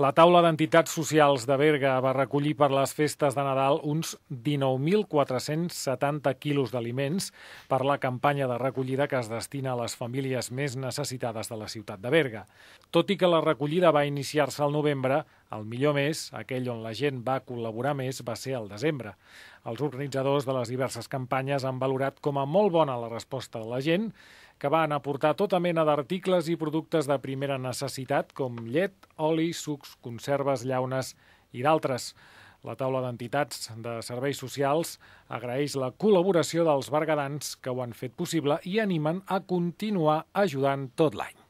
La taula d'entitats socials de Berga va recollir per les festes de Nadal uns 19.470 quilos d'aliments per la campanya de recollida que es destina a les famílies més necessitades de la ciutat de Berga. Tot i que la recollida va iniciar-se al novembre, el millor mes, aquell on la gent va col·laborar més, va ser al desembre. Els organitzadors de les diverses campanyes han valorat com a molt bona la resposta de la gent, que van aportar tota mena d'articles i productes de primera necessitat, com llet, oli, sucs, conserves, llaunes i d'altres. La taula d'entitats de serveis socials agraeix la col·laboració dels bergadans que ho han fet possible i animen a continuar ajudant tot l'any.